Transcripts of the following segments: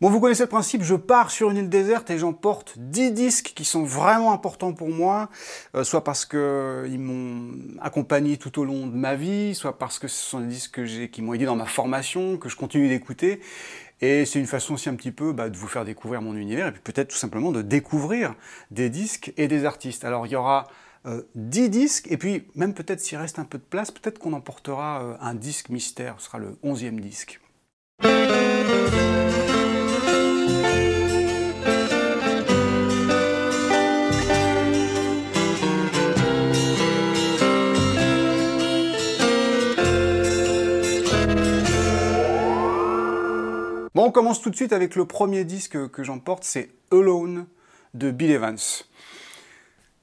Bon, vous connaissez le principe, je pars sur une île déserte et j'emporte 10 disques qui sont vraiment importants pour moi, euh, soit parce qu'ils euh, m'ont accompagné tout au long de ma vie, soit parce que ce sont des disques qui m'ont aidé dans ma formation, que je continue d'écouter. Et c'est une façon aussi un petit peu bah, de vous faire découvrir mon univers et puis peut-être tout simplement de découvrir des disques et des artistes. Alors il y aura 10 euh, disques, et puis même peut-être s'il reste un peu de place, peut-être qu'on emportera un disque mystère, ce sera le 11e disque. Bon, on commence tout de suite avec le premier disque que j'emporte, c'est Alone de Bill Evans.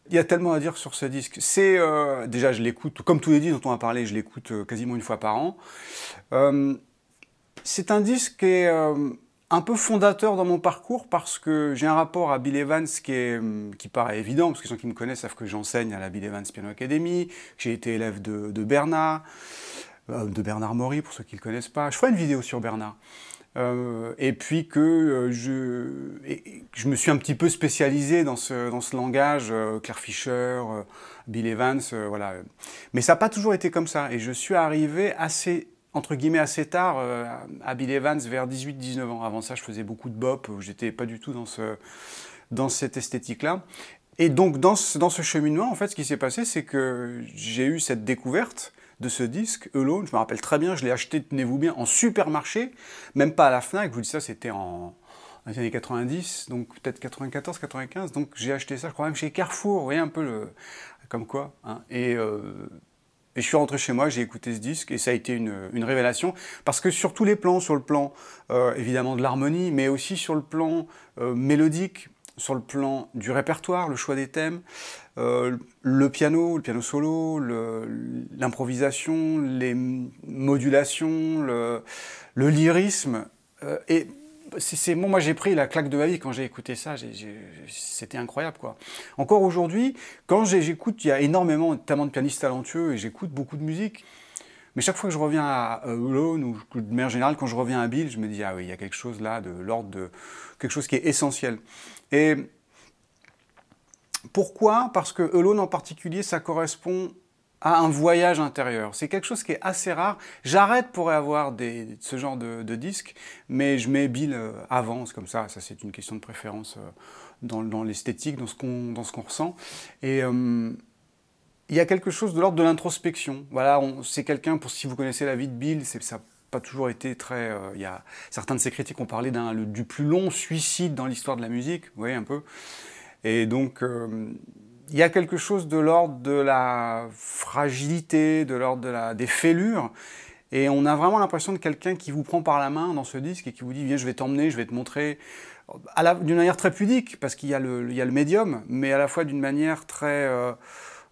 Il y a tellement à dire sur ce disque. C'est euh, déjà, je l'écoute, comme tous les disques dont on a parlé, je l'écoute euh, quasiment une fois par an. Euh, c'est un disque qui est un peu fondateur dans mon parcours parce que j'ai un rapport à Bill Evans qui, est, hum, paraît évident, parce que ceux qui me connaissent savent que j'enseigne à la Bill Evans Piano Academy, que j'ai été élève de, Bernard, de Bernard Maury pour ceux qui ne le connaissent pas. Je ferai une vidéo sur Bernard. Euh, et puis euh, que je, me suis un petit peu spécialisé dans ce, dans ce langage, euh, Claire Fisher, Bill Evans, voilà. Mais ça n'a pas toujours été comme ça, et je suis arrivé assez, entre guillemets, assez tard à Bill Evans, vers 18-19 ans. Avant ça, je faisais beaucoup de bop, j'étais pas du tout dans, ce, dans cette esthétique-là. Et donc, dans dans ce cheminement, en fait, ce qui s'est passé, c'est que j'ai eu cette découverte, de ce disque, Alone. Je me rappelle très bien, je l'ai acheté, tenez-vous bien, en supermarché, même pas à la Fnac. Je vous dis ça, c'était en années 90, donc peut-être 94, 95. Donc j'ai acheté ça, je crois même chez Carrefour, vous voyez un peu le, comme quoi. Hein. Euh, et, je suis rentré chez moi, j'ai écouté ce disque et ça a été une, révélation parce que sur tous les plans, sur le plan euh, évidemment de l'harmonie, mais aussi sur le plan euh, mélodique, sur le plan du répertoire, le choix des thèmes, euh, le piano, le piano solo, l'improvisation, les modulations, le, lyrisme. Euh, et c'est moi j'ai pris la claque de ma vie quand j'ai écouté ça, c'était incroyable quoi. Encore aujourd'hui, quand j'écoute, il y a énormément, de pianistes talentueux et j'écoute beaucoup de musique. Mais chaque fois que je reviens à Lone ou de manière générale, quand je reviens à Bill, je me dis, ah oui, il y a quelque chose là, de l'ordre de quelque chose qui est essentiel. Et pourquoi Parce que Alone en particulier, ça correspond à un voyage intérieur. C'est quelque chose qui est assez rare. J'arrête pour avoir des, ce genre de, disques, mais je mets Bill euh, avant, comme ça. Ça, c'est une question de préférence euh, dans, dans l'esthétique, dans ce qu'on ressent. Et euh, il y a quelque chose de l'ordre de l'introspection. Voilà, c'est quelqu'un, pour si vous connaissez la vie de Bill, c'est ça pas toujours été très. Euh, il y a, certains de ces critiques ont parlé du plus long suicide dans l'histoire de la musique, vous voyez un peu. Et donc, euh, il y a quelque chose de l'ordre de la fragilité, de l'ordre de la, des fêlures. Et on a vraiment l'impression de quelqu'un qui vous prend par la main dans ce disque et qui vous dit Viens, je vais t'emmener, je vais te montrer. D'une manière très pudique, parce qu'il y, y, a le médium, mais à la fois d'une manière très. Euh,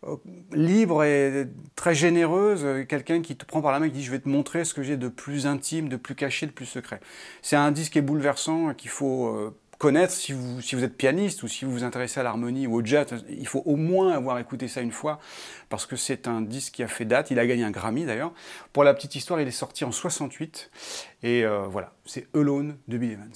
euh, libre et très généreuse, euh, quelqu'un qui te prend par la main et qui dit je vais te montrer ce que j'ai de plus intime, de plus caché, de plus secret. C'est un disque qui est bouleversant qu'il faut euh, connaître si vous, si vous êtes pianiste ou si vous vous intéressez à l'harmonie ou au jazz. Il faut au moins avoir écouté ça une fois parce que c'est un disque qui a fait date. Il a gagné un Grammy d'ailleurs. Pour la petite histoire, il est sorti en 68 et voilà, c'est Alone de Bill Evans.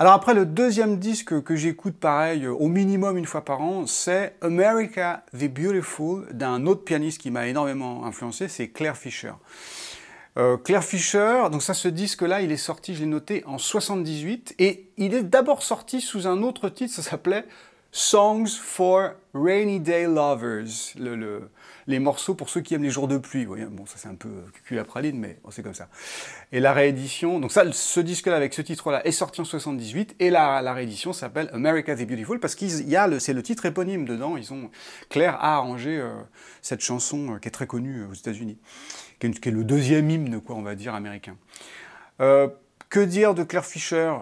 Alors après, le deuxième disque que j'écoute pareil au minimum une fois par an, c'est America the Beautiful d'un autre pianiste qui m'a énormément influencé, c'est Claire Fisher. Euh, Claire Fisher, donc ça ce disque-là, il est sorti, je l'ai noté, en 78, et il est d'abord sorti sous un autre titre, ça s'appelait Songs for Rainy Day Lovers. le, les morceaux pour ceux qui aiment les jours de pluie. bon, ça c'est un peu euh, cul à praline, mais oh, c'est comme ça. Et la réédition, donc ça, ce disque-là avec ce titre-là est sorti en 78, et la, réédition s'appelle America the Beautiful, parce qu'il y a c'est le titre éponyme dedans. Ils ont, Claire a arrangé euh, cette chanson euh, qui est très connue aux États-Unis, qui est, le deuxième hymne, quoi, on va dire, américain. que dire de Claire Fisher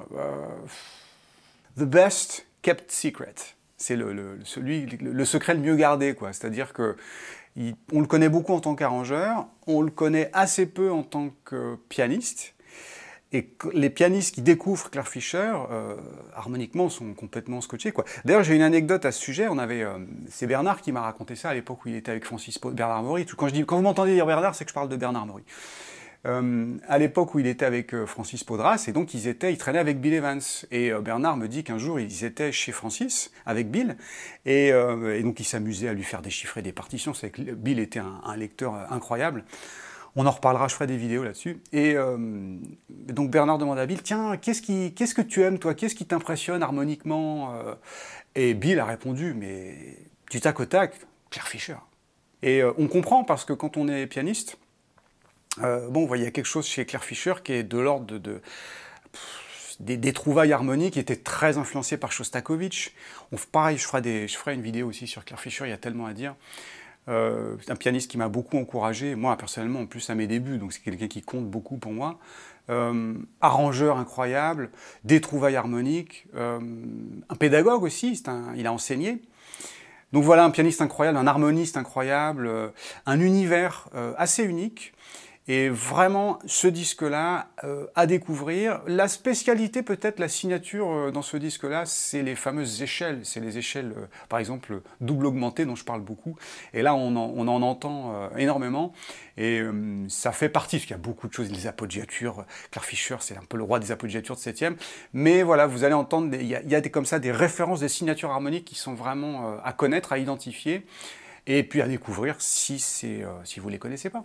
The best kept secret. C'est le, le secret le mieux gardé, quoi. C'est-à-dire que on le connaît beaucoup en tant qu'arrangeur, on le connaît assez peu en tant que pianiste. Et les pianistes qui découvrent Claire Fischer, euh, harmoniquement, sont complètement scotchés. D'ailleurs, j'ai une anecdote à ce sujet. On avait, euh, c'est Bernard qui m'a raconté ça à l'époque où il était avec Francis Bernard Maury. Quand, je quand vous m'entendez dire Bernard, c'est que je parle de Bernard Maury. Euh, à l'époque où il était avec euh, Francis Podras, et donc ils étaient, ils traînaient avec Bill Evans. Et euh, Bernard me dit qu'un jour ils étaient chez Francis avec Bill, et, donc ils s'amusaient à lui faire déchiffrer des partitions. C'est que Bill était un, un, lecteur incroyable. On en reparlera, je ferai des vidéos là-dessus. Et donc Bernard demande à Bill, tiens, qu'est-ce qui, qu'est-ce que tu aimes toi, qu'est-ce qui t'impressionne harmoniquement Et Bill a répondu, mais du tac au tac, Claire Fischer. Et on comprend parce que quand on est pianiste, euh, bon, il y a quelque chose chez Claire Fischer qui est de l'ordre de, des, trouvailles harmoniques qui étaient très influencées par Shostakovich. On, pareil, je ferai, je ferai une vidéo aussi sur Claire Fischer, il y a tellement à dire. c'est euh, un pianiste qui m'a beaucoup encouragé, moi personnellement en plus à mes débuts, donc c'est quelqu'un qui compte beaucoup pour moi. Euh, arrangeur incroyable, des trouvailles harmoniques, un pédagogue aussi, il a enseigné. Donc voilà, un pianiste incroyable, un harmoniste incroyable, un univers assez unique. Et vraiment, ce disque-là, euh, à découvrir. La spécialité, peut-être, la signature euh, dans ce disque-là, c'est les fameuses échelles. C'est les échelles, euh, par exemple, double augmentée, dont je parle beaucoup. Et là, on en, entend énormément. Et ça fait partie, parce qu'il y a beaucoup de choses, les appoggiatures. Claire Fischer, c'est un peu le roi des appoggiatures de septième. Mais voilà, vous allez entendre, il y a, des, comme ça des références, des signatures harmoniques qui sont vraiment à connaître, à identifier. Et puis à découvrir si, si vous ne les connaissez pas.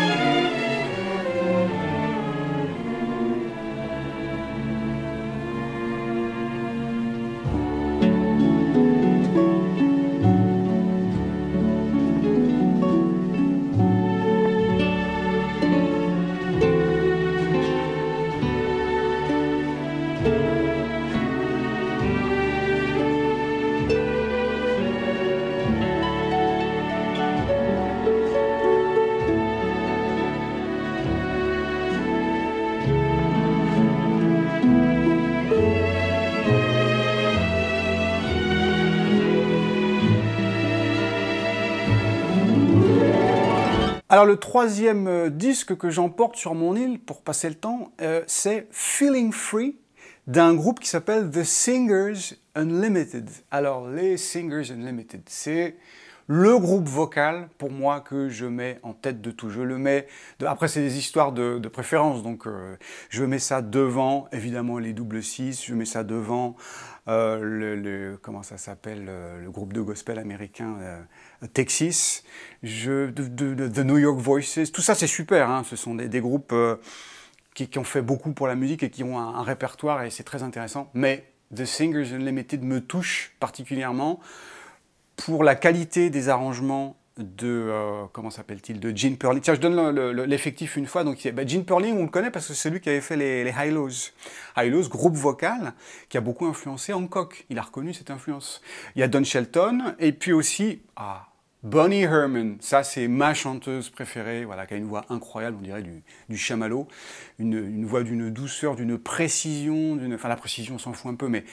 Alors le troisième euh, disque que j'emporte sur mon île pour passer le temps, euh, c'est Feeling Free d'un groupe qui s'appelle The Singers Unlimited. Alors les Singers Unlimited, c'est le groupe vocal pour moi que je mets en tête de tout. Je le mets, après c'est des histoires de, préférence, donc euh, je mets ça devant, évidemment les double 6, je mets ça devant euh, le, comment ça s'appelle, euh, le groupe de gospel américain euh, Texas, je, de, The New York Voices, tout ça c'est super, hein, ce sont des, groupes qui, ont fait beaucoup pour la musique et qui ont un, un répertoire et c'est très intéressant, mais The Singers Unlimited me touche particulièrement pour la qualité des arrangements de euh, comment s'appelle-t-il de Gene Perling. Tiens, je donne l'effectif une fois. Donc, ben, Gene Perling, on le connaît parce que c'est lui qui avait fait les, les High Lows. High Lows, groupe vocal qui a beaucoup influencé Hancock. Il a reconnu cette influence. Il y a Don Shelton et puis aussi ah, Bonnie Herman, ça c'est ma chanteuse préférée, voilà, qui a une voix incroyable, on dirait du, du chamallow, une, voix d'une douceur, d'une précision, d'une, enfin la précision s'en fout un peu, mais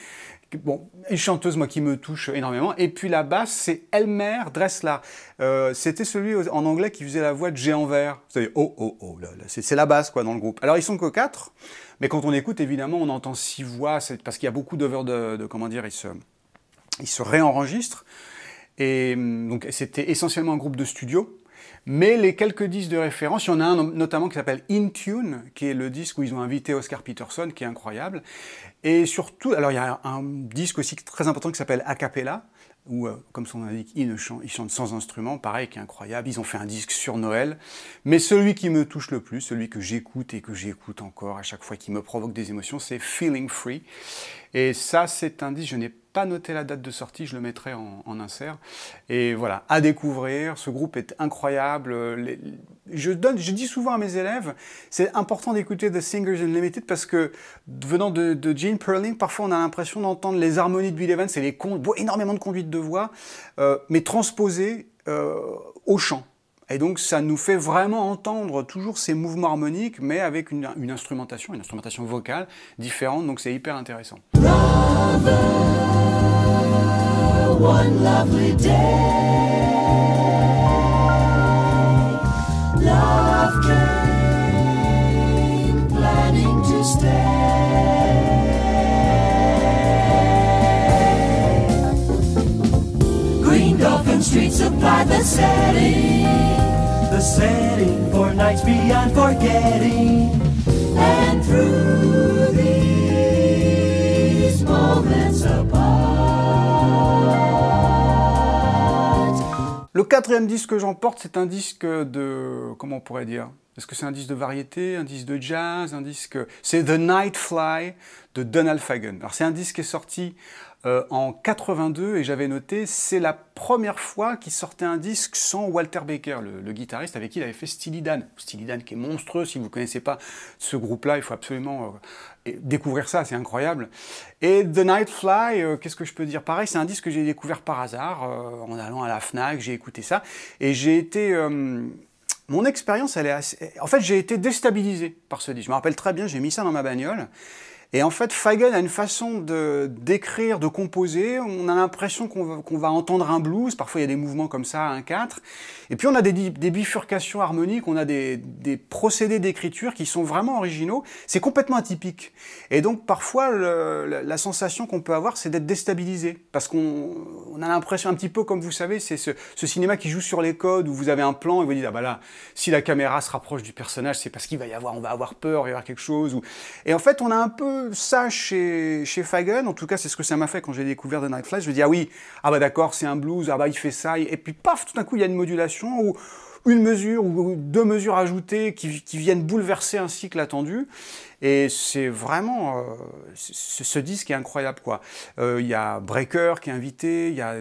bon, une chanteuse moi qui me touche énormément. Et puis la basse, c'est Elmer Dressler. Euh, c'était celui en anglais qui faisait la voix de Géant Vert. Vous savez, oh oh oh, là, là, c'est, la basse quoi dans le groupe. Alors ils sont que quatre, mais quand on écoute évidemment, on entend six voix, parce qu'il y a beaucoup d'over de, de, comment dire, ils se, ils se réenregistrent. Et hum, donc c'était essentiellement un groupe de studio. Mais les quelques disques de référence, il y en a un notamment qui s'appelle Intune, qui est le disque où ils ont invité Oscar Peterson, qui est incroyable. Et surtout, alors il y a un disque aussi très important qui s'appelle Acapella, où, euh, comme son indique, ils, ils chantent sans instrument, pareil, qui est incroyable. Ils ont fait un disque sur Noël. Mais celui qui me touche le plus, celui que j'écoute et que j'écoute encore à chaque fois, qui me provoque des émotions, c'est Feeling Free. Et ça, c'est un indice, je n'ai pas noté la date de sortie, je le mettrai en, insert. Et voilà, à découvrir, ce groupe est incroyable. je, dis souvent à mes élèves, c'est important d'écouter The Singers Unlimited parce que venant de, de Gene Perling, parfois on a l'impression d'entendre les harmonies de Bill Evans et les énormément de conduites de voix, euh, mais transposées euh, au chant. Et donc ça nous fait vraiment entendre toujours ces mouvements harmoniques, mais avec une, instrumentation, une instrumentation vocale différente, donc c'est hyper intéressant. Le quatrième disque que j'emporte, c'est un disque de. Comment on pourrait dire Est-ce que c'est un disque de variété, un disque de jazz, un disque. C'est The Nightfly de Donald Fagan. Alors, c'est un disque qui est sorti euh, en 82 et j'avais noté c'est la première fois qu'il sortait un disque sans Walter Baker, le, guitariste avec qui il avait fait Steely Dan. Steely Dan qui est monstrueux, si vous ne connaissez pas ce groupe-là, il faut absolument euh, découvrir ça, c'est incroyable. Et The Nightfly, Fly, euh, qu'est-ce que je peux dire Pareil, c'est un disque que j'ai découvert par hasard en allant à la FNAC, j'ai écouté ça et j'ai été mon expérience, elle est En fait, j'ai été déstabilisé par ce disque. Je me rappelle très bien, j'ai mis ça dans ma bagnole et en fait, Fagan a une façon de d'écrire, de composer. On a l'impression qu'on va, va, entendre un blues. Parfois, il y a des mouvements comme ça, un 4. Et puis, on a des, des bifurcations harmoniques, on a des, des procédés d'écriture qui sont vraiment originaux. C'est complètement atypique. Et donc, parfois, la, sensation qu'on peut avoir, c'est d'être déstabilisé. Parce qu'on on a l'impression, un petit peu comme vous savez, c'est ce, ce, cinéma qui joue sur les codes, où vous avez un plan et vous dites, ah bah là, si la caméra se rapproche du personnage, c'est parce qu'il va y avoir, on va avoir peur, il va y avoir quelque chose. Et en fait, on a un peu ça chez, chez Fagen, en tout cas c'est ce que ça m'a fait quand j'ai découvert The Night Flash, je me dis ah oui, ah bah d'accord c'est un blues, ah bah il fait ça, et puis paf, tout d'un coup il y a une modulation ou une mesure ou deux mesures ajoutées qui, viennent bouleverser un cycle attendu, et c'est vraiment, euh, ce disque est incroyable quoi. Euh, il y a Breaker qui est invité, il y a,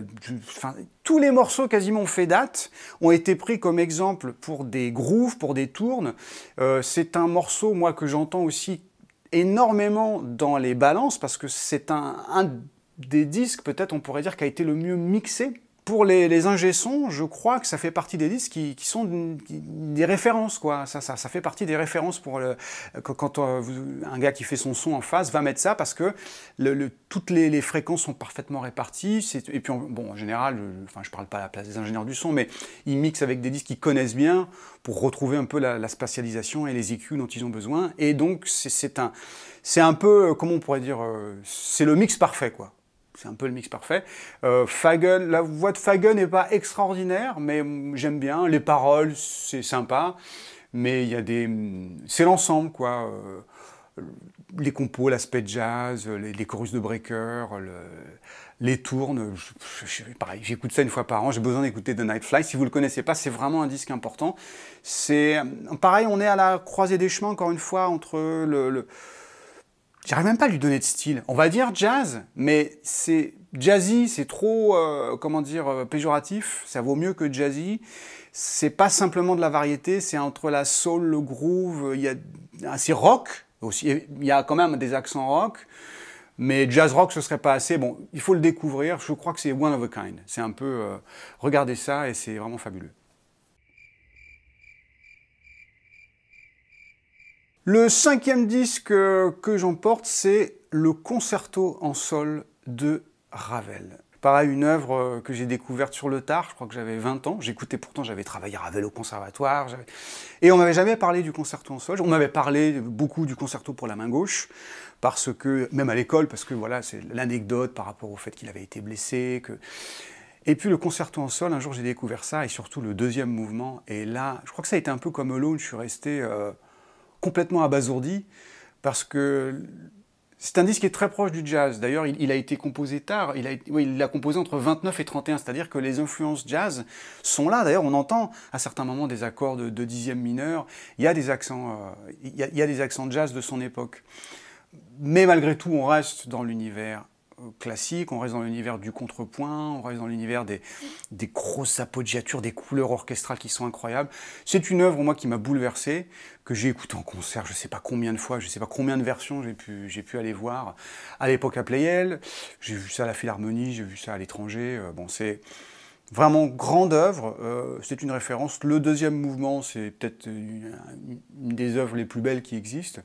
tous les morceaux quasiment fait date ont été pris comme exemple pour des grooves, pour des tournes. Euh, c'est un morceau moi que j'entends aussi énormément dans les balances parce que c'est un, des disques, peut-être on pourrait dire, qui a été le mieux mixé pour les, les ingé-sons, je crois que ça fait partie des disques qui, sont des références, quoi. Ça, ça, ça, fait partie des références pour le, quand euh, un gars qui fait son son en face va mettre ça parce que le, toutes les, fréquences sont parfaitement réparties. Et puis, bon, en général, enfin, je parle pas à la place des ingénieurs du son, mais ils mixent avec des disques qu'ils connaissent bien pour retrouver un peu la, spatialisation et les EQ dont ils ont besoin. Et donc, c'est un, c'est un peu, euh, comment on pourrait dire, euh, c'est le mix parfait, quoi c'est un peu le mix parfait. Euh, la voix de Fagen n'est pas extraordinaire, mais j'aime bien. Les paroles, c'est sympa. Mais il y a des. C'est l'ensemble, quoi. Euh, les compos, l'aspect jazz, les, les, chorus de breaker, les tournes. pareil, j'écoute ça une fois par an. J'ai besoin d'écouter The Night Fly. Si vous ne le connaissez pas, c'est vraiment un disque important. C'est. Pareil, on est à la croisée des chemins, encore une fois, entre le J'arrive même pas à lui donner de style. On va dire jazz, mais c'est jazzy, c'est trop, euh, comment dire, euh, péjoratif. Ça vaut mieux que jazzy. C'est pas simplement de la variété, c'est entre la soul, le groove, il y a, assez ah, rock aussi. Il y a quand même des accents rock. Mais jazz rock, ce serait pas assez. Bon, il faut le découvrir. Je crois que c'est one of a kind. C'est un peu, euh, regardez ça et c'est vraiment fabuleux. Le cinquième disque que j'emporte, c'est le concerto en sol de Ravel. Pareil, une œuvre que j'ai découverte sur le tard, je crois que j'avais 20 ans. J'écoutais pourtant, j'avais travaillé Ravel au conservatoire. Et on m'avait jamais parlé du concerto en sol. On m'avait parlé beaucoup du concerto pour la main gauche, parce que, même à l'école, parce que voilà, c'est l'anecdote par rapport au fait qu'il avait été blessé. Et puis le concerto en sol, un jour j'ai découvert ça, et surtout le deuxième mouvement. Et là, je crois que ça a été un peu comme Alone, je suis resté. Euh, complètement abasourdi parce que c'est un disque qui est très proche du jazz. D'ailleurs, il, a été composé tard. Il l'a composé entre 29 et 31, c'est-à-dire que les influences jazz sont là. D'ailleurs, on entend à certains moments des accords de, dixième mineur. Il y a des accents, euh, il y a des accents jazz de son époque. Mais malgré tout, on reste dans l'univers classique, on reste dans l'univers du contrepoint, on reste dans l'univers des, des grosses appoggiatures, des couleurs orchestrales qui sont incroyables. C'est une œuvre, moi, qui m'a bouleversé, que j'ai écouté en concert, je ne sais pas combien de fois, je ne sais pas combien de versions j'ai pu, j'ai pu aller voir à l'époque à Playel, j'ai vu ça à la Philharmonie, j'ai vu ça à l'étranger, euh, bon, c'est vraiment grande œuvre, euh, c'est une référence. Le deuxième mouvement, c'est peut-être une, des œuvres les plus belles qui existent.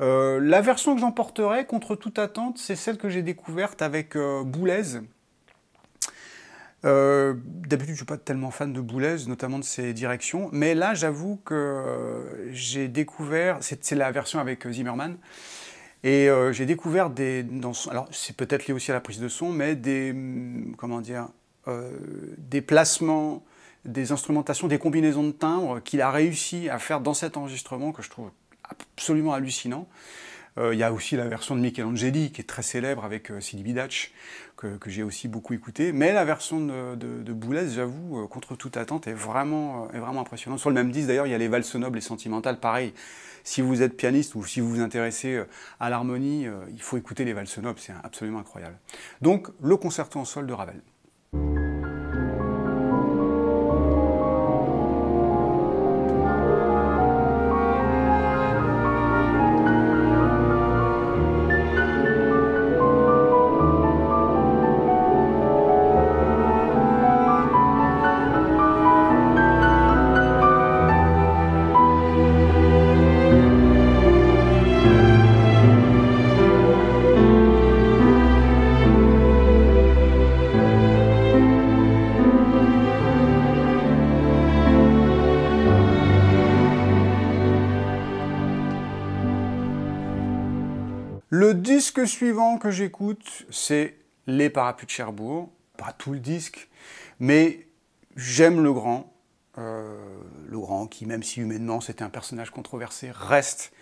Euh, la version que j'emporterai, contre toute attente, c'est celle que j'ai découverte avec euh, Boulez. Euh, d'habitude, je suis pas tellement fan de Boulez, notamment de ses directions, mais là, j'avoue que j'ai découvert, c'est la version avec Zimmerman, et j'ai découvert des, dans, alors c'est peut-être lié aussi à la prise de son, mais des, mm, comment dire, des placements, des instrumentations, des combinaisons de timbres qu'il a réussi à faire dans cet enregistrement que je trouve absolument hallucinant. Euh, il y a aussi la version de Michelangeli qui est très célèbre avec euh, Sidi que, j'ai aussi beaucoup écouté. Mais la version de, de, Boulez, j'avoue, euh, contre toute attente, est vraiment, euh, est vraiment impressionnante. Sur le même disque, d'ailleurs, il y a les valses nobles et sentimentales. Pareil, si vous êtes pianiste ou si vous vous intéressez à l'harmonie, il faut écouter les valses nobles, c'est absolument incroyable. Donc, le concerto en sol de Ravel. disque suivant que j'écoute, c'est Les Parapluies de Cherbourg. Pas tout le disque, mais j'aime le grand. Euh, le grand qui, même si humainement c'était un personnage controversé, reste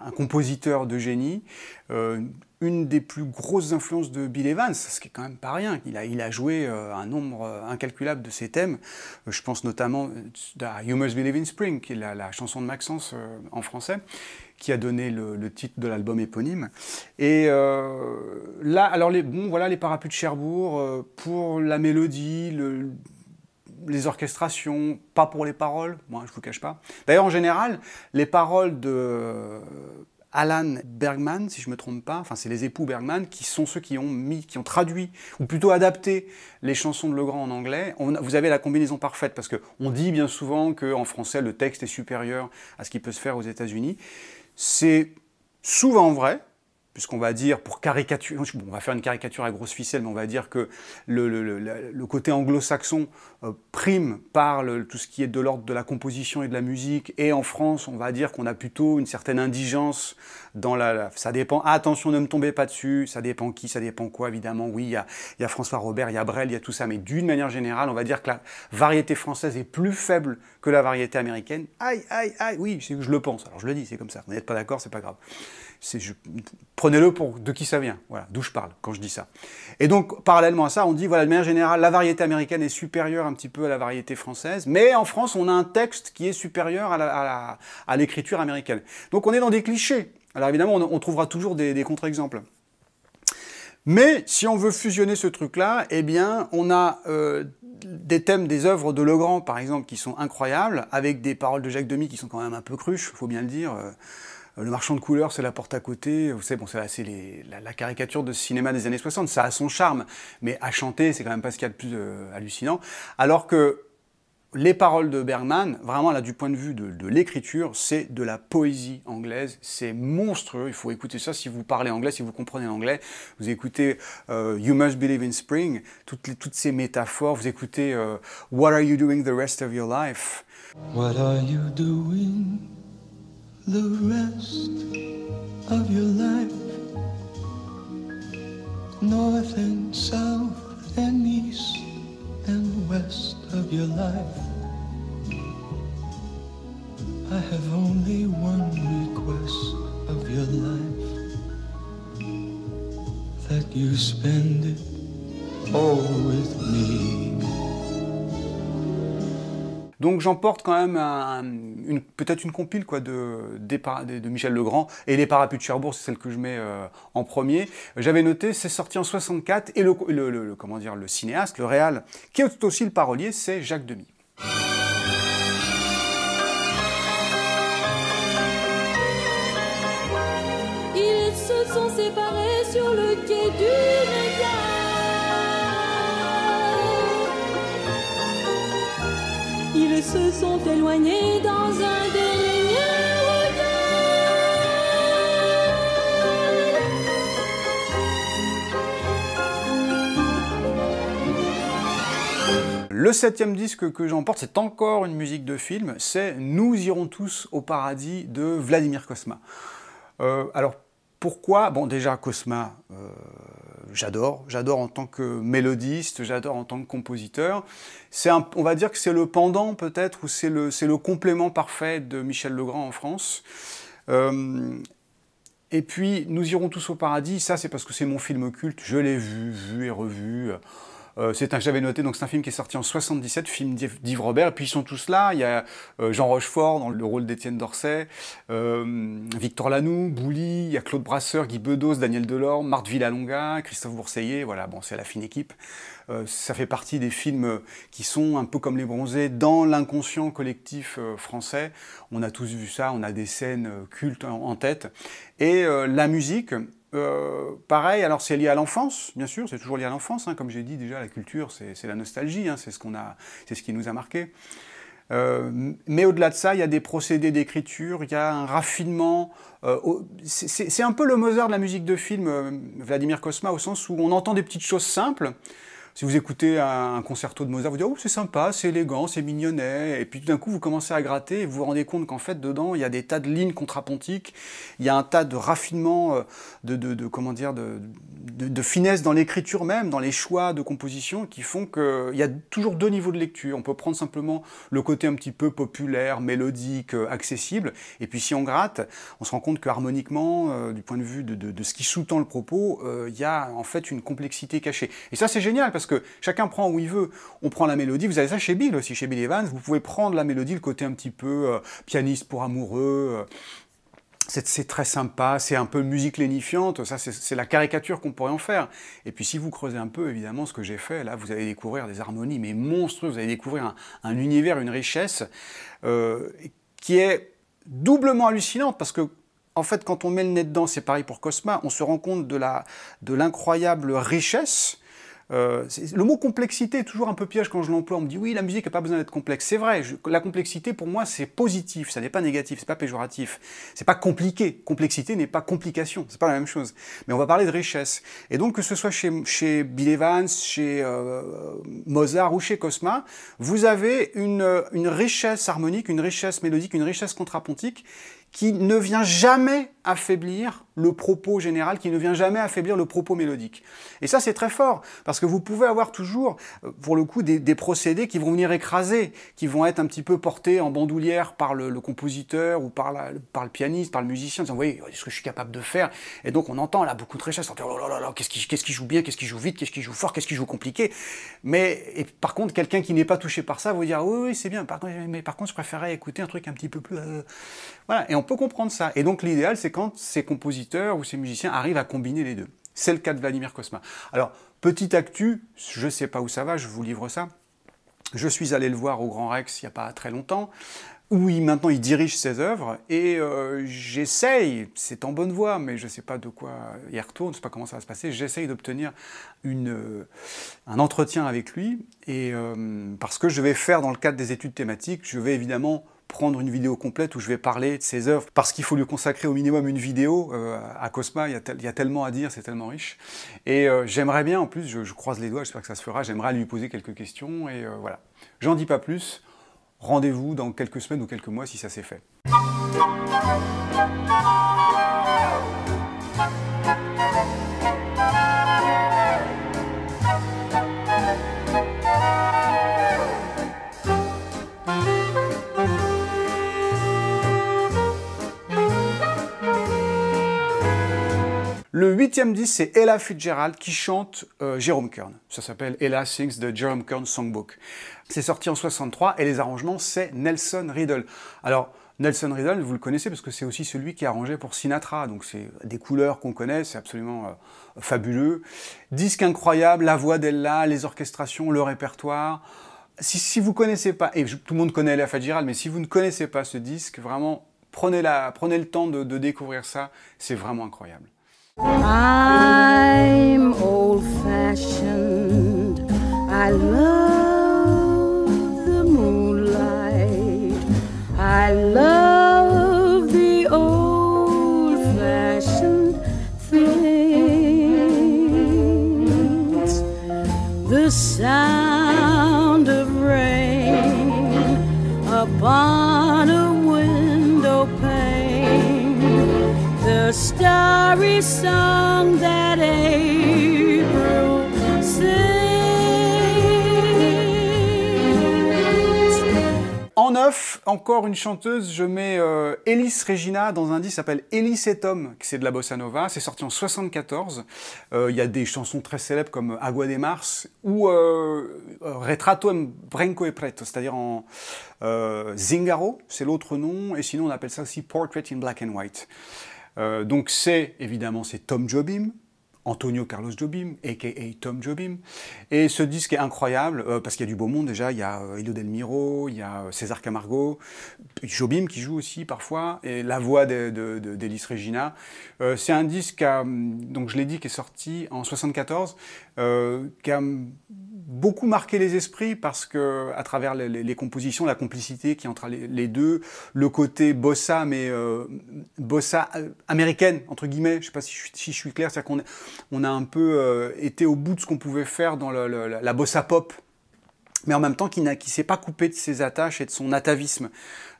un compositeur de génie, euh, une des plus grosses influences de Bill Evans, ce qui est quand même pas rien. Il a, il joué euh, un nombre incalculable de ses thèmes. je pense notamment à You Must Believe in Spring, qui est la chanson de Maxence en français qui a donné le, titre de l'album éponyme. Et euh, là, alors les, bon, voilà les parapluies de Cherbourg euh, pour la mélodie, les orchestrations, pas pour les paroles, moi je je vous cache pas. D'ailleurs en général, les paroles de euh, Alan Bergman, si je me trompe pas, enfin c'est les époux Bergman qui sont ceux qui ont mis, qui ont traduit ou plutôt adapté les chansons de Legrand en anglais. On, vous avez la combinaison parfaite parce que on dit bien souvent que en français le texte est supérieur à ce qui peut se faire aux États-Unis. C'est souvent vrai, puisqu'on va dire, pour caricature, on va faire une caricature à grosse ficelle, mais on va dire que le, côté anglo-saxon euh, prime par tout ce qui est de l'ordre de la composition et de la musique, et en France, on va dire qu'on a plutôt une certaine indigence dans la... ça dépend, ah, attention, ne me tombez pas dessus, ça dépend qui, ça dépend quoi, évidemment, oui, il y a, François Robert, il y a Brel, il y a tout ça, mais d'une manière générale, on va dire que la variété française est plus faible que la variété américaine. Aïe, aïe, aïe, oui, je le pense, alors je le dis, c'est comme ça, vous n'êtes pas d'accord, c'est pas grave prenez-le pour de qui ça vient, voilà, d'où je parle quand je dis ça. Et donc, parallèlement à ça, on dit, voilà, de manière générale, la variété américaine est supérieure un petit peu à la variété française, mais en France, on a un texte qui est supérieur à l'écriture américaine. Donc, on est dans des clichés. Alors, évidemment, on, trouvera toujours des, contre-exemples. Mais si on veut fusionner ce truc-là, eh bien, on a euh, des thèmes des œuvres de Legrand, par exemple, qui sont incroyables, avec des paroles de Jacques Demy qui sont quand même un peu cruches, il faut bien le dire. Euh le marchand de couleurs, c'est la porte à côté. Vous savez, bon, c'est la, caricature de cinéma des années 60. Ça a son charme, mais à chanter, c'est quand même pas ce qu'il y a de plus euh, hallucinant. Alors que les paroles de Bergman, vraiment là du point de vue de, l'écriture, c'est de la poésie anglaise, c'est monstrueux, il faut écouter ça si vous parlez anglais, si vous comprenez l'anglais, vous écoutez euh, You Must Believe in Spring, toutes, ces métaphores, vous écoutez euh, What are you doing the rest of your life What are you doing the rest of your life, north and south and east and west of your life. I have only one request of your life that you spend Donc j'emporte quand même peut-être une compile quoi, de, de, Michel Legrand et les parapluies de Cherbourg, c'est celle que je mets euh, en premier. J'avais noté, c'est sorti en 64 et le, comment dire, le cinéaste, le réal, qui est aussi le parolier, c'est Jacques Demy. Ils se sont séparés sur se sont éloignés dans un Le septième disque que j'emporte, c'est encore une musique de film, c'est Nous irons tous au paradis de Vladimir Kosma. Euh, alors pourquoi Bon déjà Cosma, euh, j'adore. J'adore en tant que mélodiste, j'adore en tant que compositeur. C'est on va dire que c'est le pendant peut-être, ou c'est le, le complément parfait de Michel Legrand en France. Euh, et puis, Nous irons tous au paradis, ça c'est parce que c'est mon film culte, je l'ai vu, vu et revu. Euh, c'est un j'avais noté, donc c'est un film qui est sorti en 77, film d'Yves Robert, et puis ils sont tous là, il y a euh, Jean Rochefort dans le rôle d'Étienne Dorset, euh, Victor Lanoux, Bouli, il y a Claude Brasseur, Guy Bedos, Daniel Delorme, Marthe Villalonga, Christophe Bourseillet, voilà, bon c'est la fine équipe. ça fait partie des films qui sont un peu comme les bronzés dans l'inconscient collectif français. On a tous vu ça, on a des scènes cultes en, tête. Et la musique, euh, pareil, alors c'est lié à l'enfance, bien sûr, c'est toujours lié à l'enfance. Hein. comme j'ai dit déjà, la culture, c'est la nostalgie, hein. c'est ce, qu'on ce qui nous a marqué. Euh, mais au-delà de ça, il y a des procédés d'écriture, il y a un raffinement. Euh, c'est un peu le Mozart de la musique de film, Vladimir Kosma, au sens où on entend des petites choses simples, si vous écoutez un, concerto de Mozart, vous dites oh c'est sympa, c'est élégant, c'est mignonnet, et puis tout d'un coup vous commencez à gratter et vous vous rendez compte qu'en fait dedans il y a des tas de lignes contrapontiques, il y a un tas de raffinements, euh, de, comment dire, de, finesse dans l'écriture même, dans les choix de composition qui font qu'il y a toujours deux niveaux de lecture. On peut prendre simplement le côté un petit peu populaire, mélodique, euh, accessible, et puis si on gratte, on se rend compte que harmoniquement, euh, du point de vue de, ce qui sous-tend le propos, il y a en fait une complexité cachée. Et ça c'est génial parce parce que chacun prend où il veut. On prend la mélodie, vous avez ça chez Bill aussi, chez Bill Evans, vous pouvez prendre la mélodie, le côté un petit peu euh, pianiste pour amoureux. Euh, c'est très sympa, c'est un peu musique lénifiante, ça c'est la caricature qu'on pourrait en faire. Et puis si vous creusez un peu, évidemment, ce que j'ai fait, là, vous allez découvrir des harmonies, mais monstrueuses, vous allez découvrir un, univers, une richesse euh, qui est doublement hallucinante, parce que, en fait, quand on met le nez dedans, c'est pareil pour Cosma, on se rend compte de l'incroyable de richesse euh, le mot complexité est toujours un peu piège quand je l'emploie. On me dit oui, la musique n'a pas besoin d'être complexe. C'est vrai, la complexité pour moi c'est positif, ça n'est pas négatif, c'est pas péjoratif, c'est pas compliqué. Complexité n'est pas complication, c'est pas la même chose. Mais on va parler de richesse. Et donc que ce soit chez, chez Bill Evans, chez euh, Mozart ou chez Cosma, vous avez une, une richesse harmonique, une richesse mélodique, une richesse contrapontique qui ne vient jamais affaiblir le propos général qui ne vient jamais affaiblir le propos mélodique. Et ça, c'est très fort, parce que vous pouvez avoir toujours, euh, pour le coup, des, procédés qui vont venir écraser, qui vont être un petit peu portés en bandoulière par le, compositeur ou par, par le pianiste, par le musicien, en disant, voyez, ce que je suis capable de faire. Et donc, on entend là beaucoup de richesse, on dit, oh là là qu'est-ce qui, qui, joue bien, qu'est-ce qui joue vite, qu'est-ce qui joue fort, qu'est-ce qui joue compliqué. Mais, et par contre, quelqu'un qui n'est pas touché par ça va dire, oui, oui, c'est bien, mais par contre, je préférais écouter un truc un petit peu plus... Euh, voilà, et on peut comprendre ça. Et donc, l'idéal, c'est quand ces compositeurs compositeurs ou ces musiciens arrivent à combiner les deux. C'est le cas de Vladimir Kosma. Alors, petite actu, je ne sais pas où ça va, je vous livre ça. Je suis allé le voir au Grand Rex il n'y a pas très longtemps, où maintenant il dirige ses œuvres, et euh, j'essaye, c'est en bonne voie, mais je ne sais pas de quoi il retourne, je ne sais pas comment ça va se passer, j'essaye d'obtenir euh, un entretien avec lui, et euh, parce que je vais faire dans le cadre des études thématiques, je vais évidemment prendre une vidéo complète où je vais parler de ses œuvres, parce qu'il faut lui consacrer au minimum une vidéo. Euh, à Cosma, il y, a tellement à dire, c'est tellement riche. Et euh, j'aimerais bien, en plus, je, croise les doigts, j'espère que ça se fera, j'aimerais lui poser quelques questions, et euh, voilà. J'en dis pas plus, rendez-vous dans quelques semaines ou quelques mois si ça s'est fait. Le huitième disque, c'est Ella Fitzgerald qui chante euh, Jérôme Kern. Ça s'appelle Ella Sings the Jérôme Kern Songbook. C'est sorti en 63 et les arrangements, c'est Nelson Riddle. Alors, Nelson Riddle, vous le connaissez parce que c'est aussi celui qui a arrangé pour Sinatra, donc c'est des couleurs qu'on connaît, c'est absolument euh, fabuleux. Disque incroyable, la voix d'Ella, les orchestrations, le répertoire. Si, si vous connaissez pas, et tout le monde connaît Ella Fitzgerald, mais si vous ne connaissez pas ce disque, vraiment, prenez, la, prenez le temps de découvrir ça, c'est vraiment incroyable. I'm old fashioned. I love the moonlight. I love the old fashioned things. The sound of rain upon En neuf, encore une chanteuse, je mets euh, Elis Regina dans un disque qui s'appelle Elis et Tom, qui c'est de la bossa nova, c'est sorti en 74. Euh, il y a des chansons très célèbres comme Agua de Mars ou euh, Retrato en Brenco e Preto, c'est-à-dire en, Zingaro, c'est l'autre nom, et sinon on appelle ça aussi Portrait in Black and White. Euh, donc c'est évidemment c'est Tom Jobim, Antonio Carlos Jobim, a.k.a. Tom Jobim. Et ce disque est incroyable, euh, parce qu'il y a du beau monde déjà, il y a euh, Delmiro, il y a euh, César Camargo, Jobim qui joue aussi parfois, et la voix d'Elis Regina. c'est un disque, hum, donc je l'ai dit, qui est sorti en 74, qui hum, beaucoup marqué les esprits parce que à travers les, compositions, la complicité qui entre les, deux, le côté bossa mais euh, bossa euh, américaine entre guillemets, je sais pas si je, suis clair, c'est-à-dire qu'on on a un peu euh, été au bout de ce qu'on pouvait faire dans la bossa pop mais en même temps qui ne s'est pas coupé de ses attaches et de son atavisme.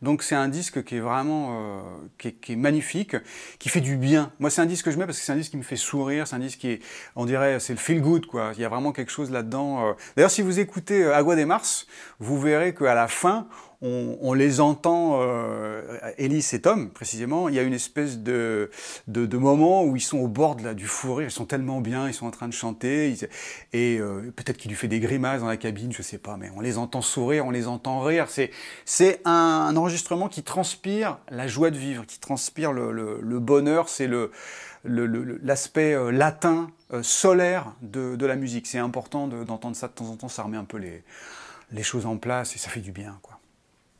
Donc c'est un disque qui est vraiment euh, qui, est, magnifique, qui fait du bien. Moi c'est un disque que je mets parce que c'est un disque qui me fait sourire, c'est un disque qui est, on dirait, c'est le feel good quoi. Il y a vraiment quelque chose là-dedans. Euh. D'ailleurs si vous écoutez euh, Agua de Mars, vous verrez qu'à la fin on, les entend, euh, Elise et Tom précisément, il y a une espèce de, moment où ils sont au bord du fou ils sont tellement bien, ils sont en train de chanter, et euh, peut-être qu'il lui fait des grimaces dans la cabine, je sais pas, mais on les entend sourire, on les entend rire, c'est un, enregistrement qui transpire la joie de vivre, qui transpire le, bonheur, c'est l'aspect euh, latin, solaire de, la musique. C'est important d'entendre ça de temps en temps, ça remet un peu les, les choses en place et ça fait du bien. Quoi.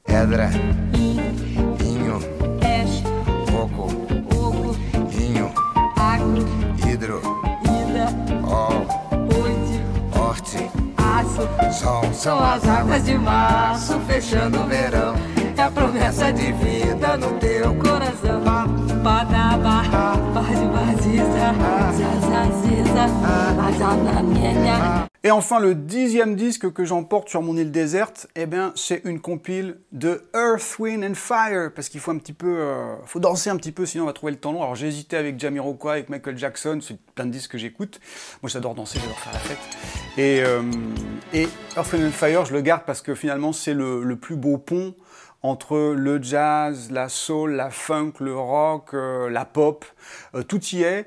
Pedra. Vinho. Peixe. Coco. Oco. Vinho. Água. Hidro. Ida. Ol. Oite. Horte. Aço. Sol. São as águas de março fechando o verão. É a promessa de vida no teu coração. Badaba. Badibaziza. Zazaziza. minha enfin, le dixième disque que j'emporte sur mon île déserte, eh bien, c'est une compile de Earth, Wind and Fire, parce qu'il faut un petit peu, euh, faut danser un petit peu, sinon on va trouver le temps long. Alors j'ai hésité avec Jamiroquai, avec Michael Jackson, c'est plein de disques que j'écoute. Moi, j'adore danser, j'adore faire la fête. Et, euh, Earth, Wind and Fire, je le garde parce que finalement, c'est le, plus beau pont entre le jazz, la soul, la funk, le rock, euh, la pop, tout y est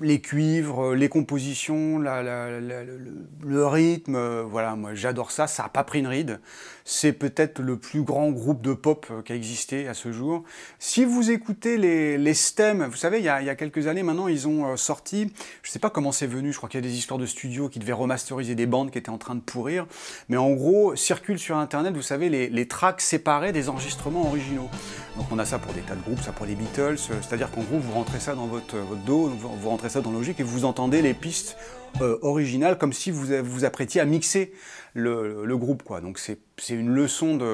les cuivres, euh, les compositions, le, rythme, euh, voilà, moi j'adore ça, ça n'a pas pris une ride c'est peut-être le plus grand groupe de pop euh, qui a existé à ce jour. Si vous écoutez les, stems, vous savez, il y, a, quelques années maintenant, ils ont euh, sorti, je ne sais pas comment c'est venu, je crois qu'il y a des histoires de studios qui devaient remasteriser des bandes qui étaient en train de pourrir, mais en gros, circulent sur Internet, vous savez, les, tracks séparés des enregistrements originaux. Donc on a ça pour des tas de groupes, ça pour les Beatles, euh, c'est-à-dire qu'en gros, vous rentrez ça dans votre, dos, vous rentrez ça dans Logique et vous entendez les pistes euh, original, comme si vous vous apprêtiez à mixer le, le groupe. Quoi. Donc c'est une leçon de,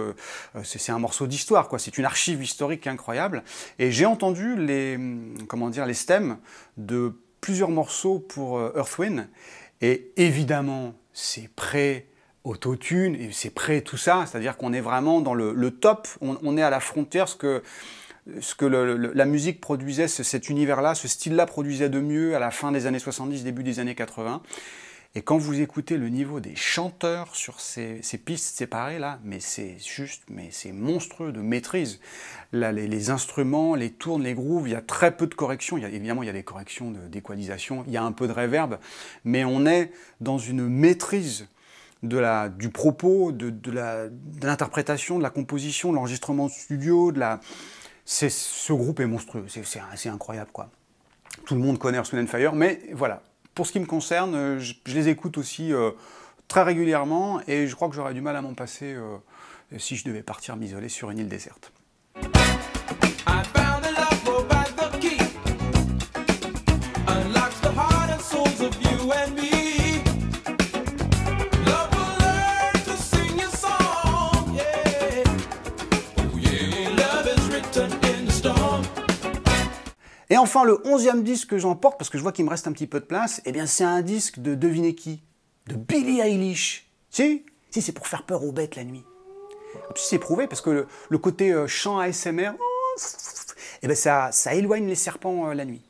euh, c'est un morceau d'histoire, quoi. C'est une archive historique incroyable. Et j'ai entendu les, hum, comment dire, les stems de plusieurs morceaux pour euh, Earthwind. Et évidemment, c'est prêt autotune, et c'est prêt tout ça. C'est-à-dire qu'on est vraiment dans le, le top. On, on, est à la frontière, ce que ce que la musique produisait, cet univers-là, ce style-là produisait de mieux à la fin des années 70, début des années 80. Et quand vous écoutez le niveau des chanteurs sur ces, pistes séparées là, mais c'est juste, mais c'est monstrueux de maîtrise. les, instruments, les tournes, les grooves, il y a très peu de corrections. évidemment, il y a des corrections d'équalisation, il y a un peu de réverb, mais on est dans une maîtrise du propos, de, l'interprétation, de, de la composition, de l'enregistrement studio, de la, ce groupe est monstrueux, c'est assez incroyable quoi. Tout le monde connaît Earth, Fire, mais voilà. Pour ce qui me concerne, euh, je, les écoute aussi euh, très régulièrement et je crois que j'aurais du mal à m'en passer euh, si je devais partir m'isoler sur une île déserte. enfin, le onzième disque que j'emporte, parce que je vois qu'il me reste un petit peu de place, eh bien, c'est un disque de devinez qui De Billie Eilish. Si Si, c'est pour faire peur aux bêtes la nuit. Ah, c'est prouvé, parce que le, côté euh, chant ASMR, oh, eh ça, ça éloigne les serpents euh, la nuit.